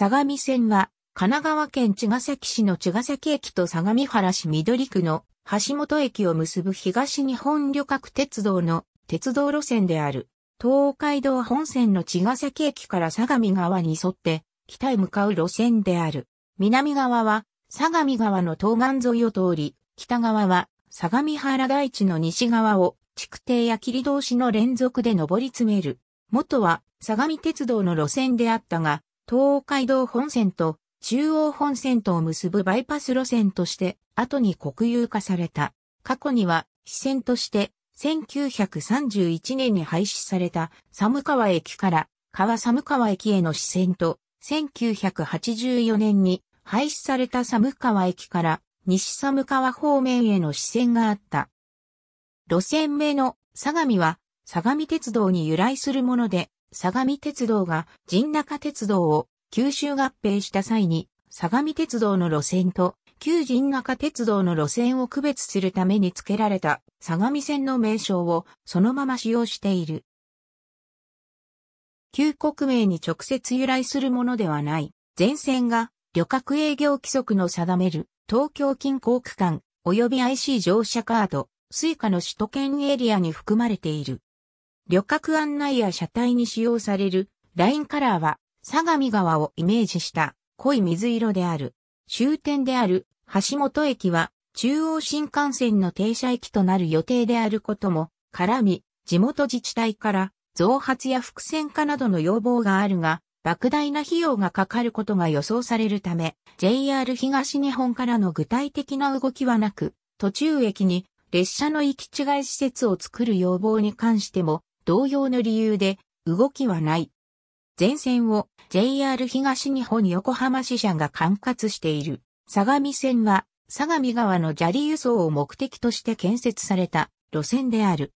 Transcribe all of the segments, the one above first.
相模線は、神奈川県茅ヶ崎市の茅ヶ崎駅と相模原市緑区の橋本駅を結ぶ東日本旅客鉄道の鉄道路線である。東海道本線の茅ヶ崎駅から相模川に沿って北へ向かう路線である。南側は相模川の東岸沿いを通り、北側は相模原大地の西側を築堤や切通しの連続で上り詰める。元は相模鉄道の路線であったが、東海道本線と中央本線とを結ぶバイパス路線として後に国有化された。過去には、支線として1931年に廃止された寒川駅から川寒川駅への支線と1984年に廃止された寒川駅から西寒川方面への支線があった。路線名の相模は相模鉄道に由来するもので、相模鉄道が神中鉄道を九州合併した際に、相模鉄道の路線と旧神中鉄道の路線を区別するために付けられた相模線の名称をそのまま使用している。旧国名に直接由来するものではない。全線が旅客営業規則の定める東京近郊区間及び IC 乗車カード、スイカの首都圏エリアに含まれている。旅客案内や車体に使用されるラインカラーは相模川をイメージした濃い水色である。終点である橋本駅は中央新幹線の停車駅となる予定であることも絡み、地元自治体から増発や伏線化などの要望があるが、莫大な費用がかかることが予想されるため、JR 東日本からの具体的な動きはなく、途中駅に列車の行き違い施設を作る要望に関しても、同様の理由で動きはない。全線を JR 東日本横浜支社が管轄している。相模線は相模川の砂利輸送を目的として建設された路線である。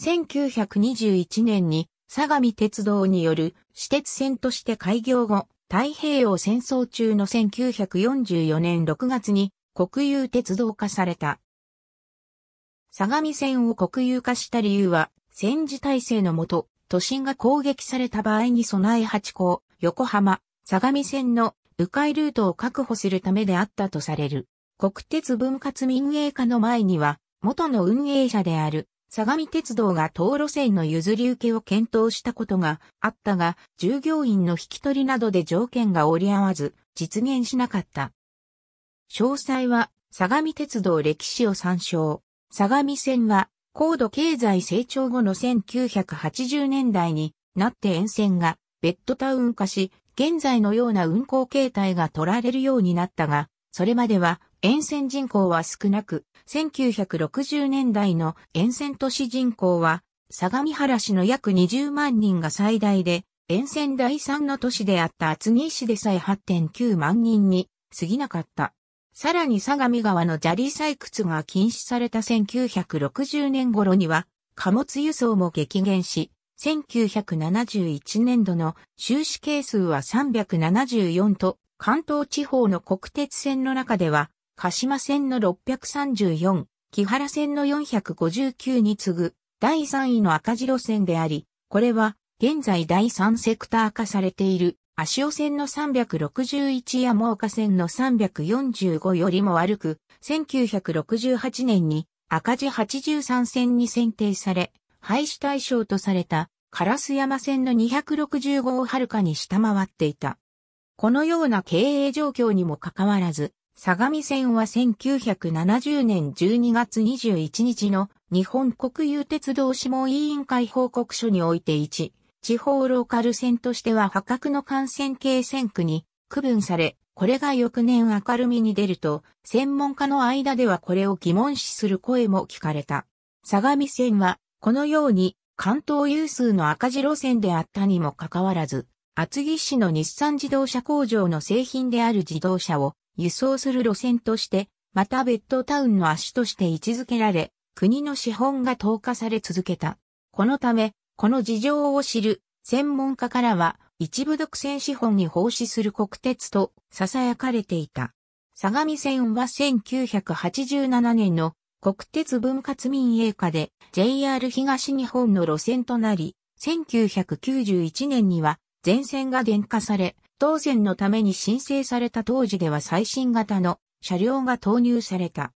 1921年に相模鉄道による私鉄線として開業後、太平洋戦争中の1944年6月に国有鉄道化された。相模線を国有化した理由は、戦時体制のもと、都心が攻撃された場合に備え八甲、横浜、相模線の迂回ルートを確保するためであったとされる。国鉄分割民営化の前には、元の運営者である相模鉄道が東路線の譲り受けを検討したことがあったが、従業員の引き取りなどで条件が折り合わず、実現しなかった。詳細は、相模鉄道歴史を参照。相模線は、高度経済成長後の1980年代になって沿線がベッドタウン化し、現在のような運行形態が取られるようになったが、それまでは沿線人口は少なく、1960年代の沿線都市人口は、相模原市の約20万人が最大で、沿線第3の都市であった厚木市でさえ8.9万人に過ぎなかった。さらに相模川の砂利採掘が禁止された1960年頃には、貨物輸送も激減し、1971年度の収支係数は374と、関東地方の国鉄線の中では、鹿島線の634、木原線の459に次ぐ第3位の赤字路線であり、これは現在第3セクター化されている足尾線の361や真岡線の345よりも悪く、1968年に赤字83線に選定され、廃止対象とされたカラス山線の265をはるかに下回っていた。このような経営状況にもかかわらず、相模線は1970年12月21日の日本国有鉄道諮問委員会報告書において1、地方ローカル線としては破格の感染系線区に区分され、これが翌年明るみに出ると、専門家の間ではこれを疑問視する声も聞かれた。相模線は、このように関東有数の赤字路線であったにもかかわらず、厚木市の日産自動車工場の製品である自動車を輸送する路線として、またベッドタウンの足として位置づけられ、国の資本が投下され続けた。このため、この事情を知る専門家からは一部独占資本に奉仕する国鉄と囁かれていた。相模線は1987年の国鉄分割民営化で JR 東日本の路線となり、1991年には全線が電化され、当線のために申請された当時では最新型の車両が投入された。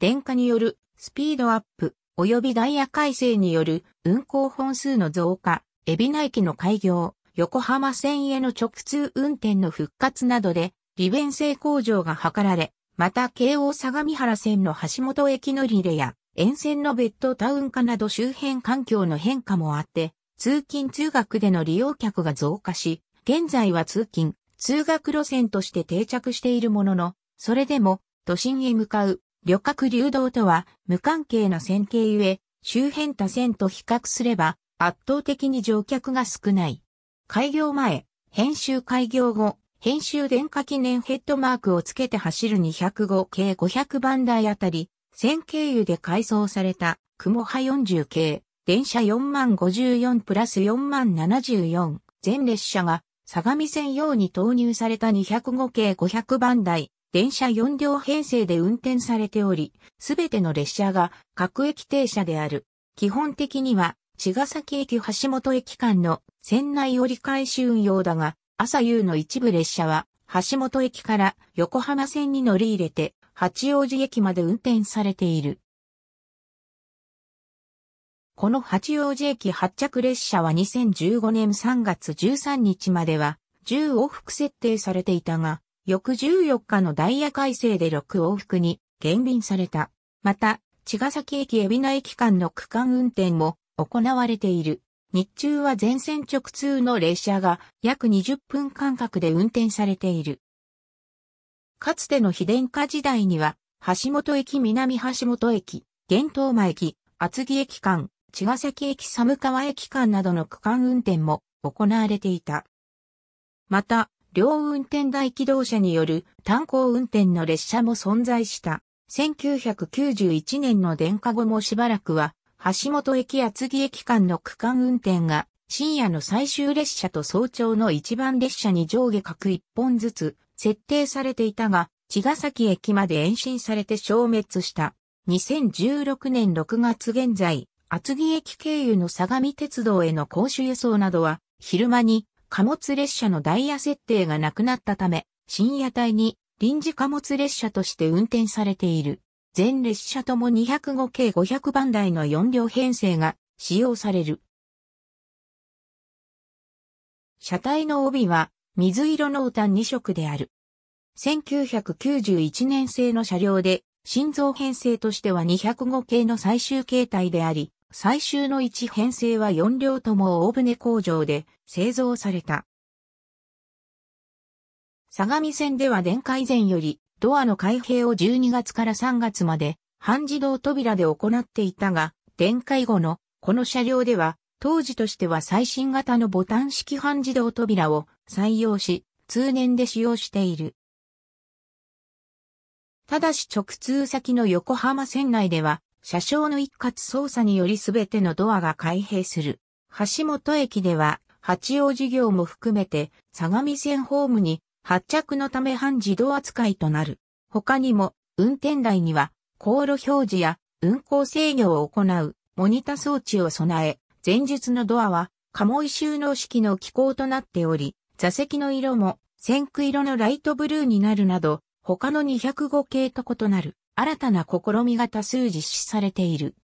電化によるスピードアップ、及びダイヤ改正による運行本数の増加、海老名駅の開業、横浜線への直通運転の復活などで利便性向上が図られ、また京王相模原線の橋本駅乗り入れや沿線のベッドタウン化など周辺環境の変化もあって、通勤通学での利用客が増加し、現在は通勤、通学路線として定着しているものの、それでも都心へ向かう旅客流動とは無関係な線形ゆえ、周辺他線と比較すれば圧倒的に乗客が少ない。開業前、編集開業後、編集電化記念ヘッドマークをつけて走る205系500番台あたり、線形油で改装された、雲波40系、電車4 0 54プラス4 0 74、全列車が、相模線用に投入された205系500番台、電車4両編成で運転されており、すべての列車が各駅停車である。基本的には、茅ヶ崎駅橋本駅間の線内折り返し運用だが、朝夕の一部列車は、橋本駅から横浜線に乗り入れて、八王子駅まで運転されている。この八王子駅発着列車は2015年3月13日までは10往復設定されていたが、翌14日のダイヤ改正で6往復に減便された。また、茅ヶ崎駅海老名駅間の区間運転も行われている。日中は全線直通の列車が約20分間隔で運転されている。かつての非電化時代には、橋本駅南橋本駅、玄東間駅、厚木駅間、茅ヶ崎駅寒川駅間などの区間運転も行われていた。また、両運転台機動車による炭鉱運転の列車も存在した。1991年の電化後もしばらくは、橋本駅厚木駅間の区間運転が、深夜の最終列車と早朝の一番列車に上下各一本ずつ設定されていたが、茅ヶ崎駅まで延伸されて消滅した。2016年6月現在、厚木駅経由の相模鉄道への公衆輸送などは、昼間に貨物列車のダイヤ設定がなくなったため、深夜帯に臨時貨物列車として運転されている。全列車とも205系500番台の4両編成が使用される。車体の帯は水色の歌2色である。1991年製の車両で、心臓編成としては205系の最終形態であり、最終の1編成は4両とも大船工場で製造された。相模線では電化以前よりドアの開閉を12月から3月まで半自動扉で行っていたが、電化以後のこの車両では当時としては最新型のボタン式半自動扉を採用し、通年で使用している。ただし直通先の横浜線内では車掌の一括操作によりすべてのドアが開閉する。橋本駅では、八王子業も含めて、相模線ホームに発着のため半自動扱いとなる。他にも、運転台には、航路表示や運行制御を行うモニタ装置を備え、前述のドアは、鴨居収納式の機構となっており、座席の色も、線区色のライトブルーになるなど、他の205系と異なる。新たな試みが多数実施されている。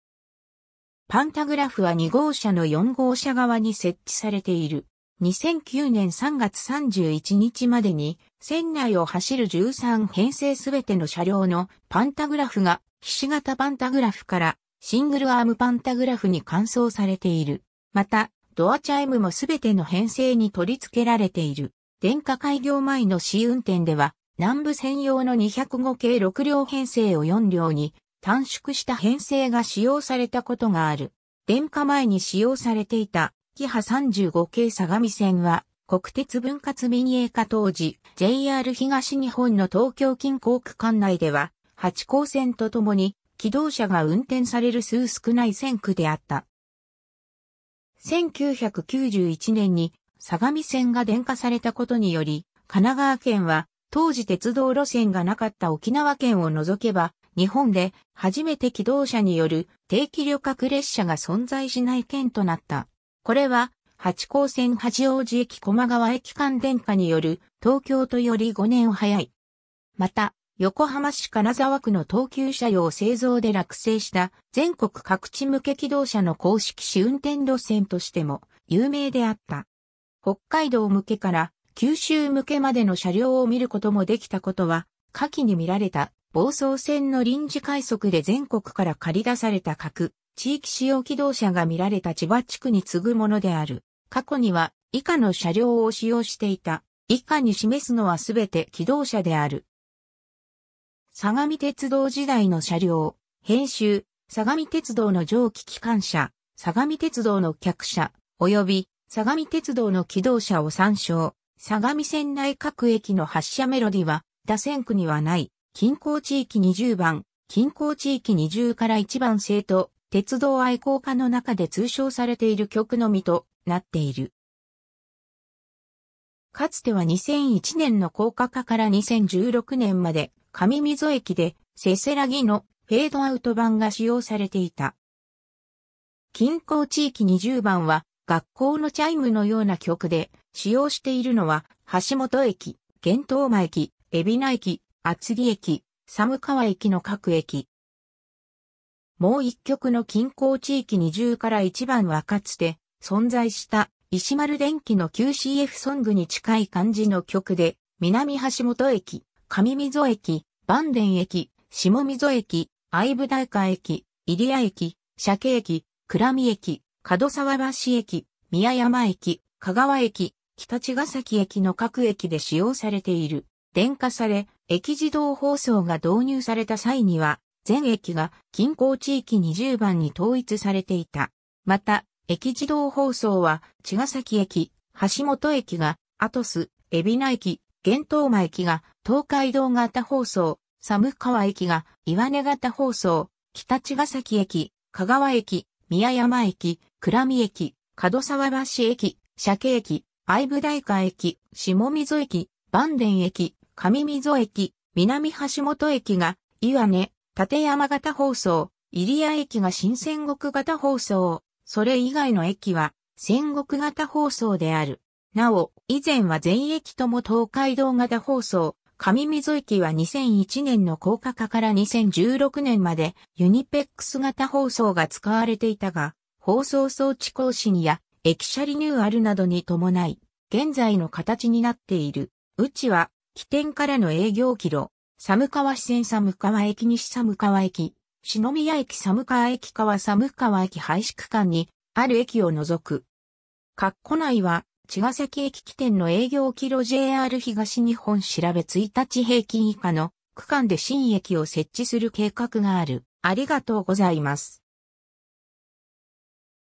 パンタグラフは2号車の4号車側に設置されている。2009年3月31日までに、船内を走る13編成すべての車両のパンタグラフが、菱形パンタグラフからシングルアームパンタグラフに換装されている。また、ドアチャイムもすべての編成に取り付けられている。電化開業前の試運転では、南部専用の205系6両編成を4両に短縮した編成が使用されたことがある。電化前に使用されていた、キハ35系相模線は、国鉄分割民営化当時、JR 東日本の東京近郊区間内では、8号線とともに、機動車が運転される数少ない線区であった。1991年に、相模線が電化されたことにより、神奈川県は、当時鉄道路線がなかった沖縄県を除けば、日本で初めて機動車による定期旅客列車が存在しない県となった。これは、八高線八王子駅駒川駅間電化による東京都より5年早い。また、横浜市金沢区の東急車両製造で落成した全国各地向け機動車の公式試運転路線としても有名であった。北海道向けから九州向けまでの車両を見ることもできたことは、下記に見られた、暴走線の臨時快速で全国から借り出された各地域使用機動車が見られた千葉地区に次ぐものである。過去には以下の車両を使用していた。以下に示すのはすべて機動車である。相模鉄道時代の車両、編集、相模鉄道の蒸気機関車、相模鉄道の客車、及び相模鉄道の機動車を参照。相模線内各駅の発車メロディは、打線区にはない、近郊地域20番、近郊地域20から1番生と、鉄道愛好家の中で通称されている曲のみとなっている。かつては2001年の高架化から2016年まで上溝駅でせせらぎのフェードアウト版が使用されていた。近郊地域20番は学校のチャイムのような曲で使用しているのは、橋本駅、玄東間駅、海老名駅、厚木駅、寒川駅の各駅。もう一曲の近郊地域二重から一番はかつて存在した石丸電機の QCF ソングに近い感じの曲で、南橋本駅、上溝駅、万田駅、下溝駅、相武大川駅、入谷駅、鮭駅、倉見駅、門沢橋駅、宮山駅、香川駅、北茅ヶ崎駅の各駅で使用されている。電化され、駅自動放送が導入された際には、全駅が近郊地域20番に統一されていた。また、駅自動放送は、茅ヶ崎駅、橋本駅が、アトス、海老名駅、玄東間駅が、東海道型放送、寒川駅が、岩根型放送、北茅ヶ崎駅、香川駅、宮山駅、倉見駅、角沢橋駅、車家駅、愛部大河駅、下溝駅、万田駅、上溝駅、南橋本駅が、岩根、立山型放送、入谷駅が新戦国型放送、それ以外の駅は、戦国型放送である。なお、以前は全駅とも東海道型放送、上溝駅は2001年の高架化から2016年までユニペックス型放送が使われていたが、放送装置更新や駅舎リニューアルなどに伴い、現在の形になっている。うちは、起点からの営業キロ、寒川支線寒川駅西寒川駅、篠宮駅寒川駅川寒川駅廃止区間に、ある駅を除く。括弧内は、茅ヶ崎駅起点の営業キロ JR 東日本調べ1日平均以下の区間で新駅を設置する計画がある。ありがとうございます。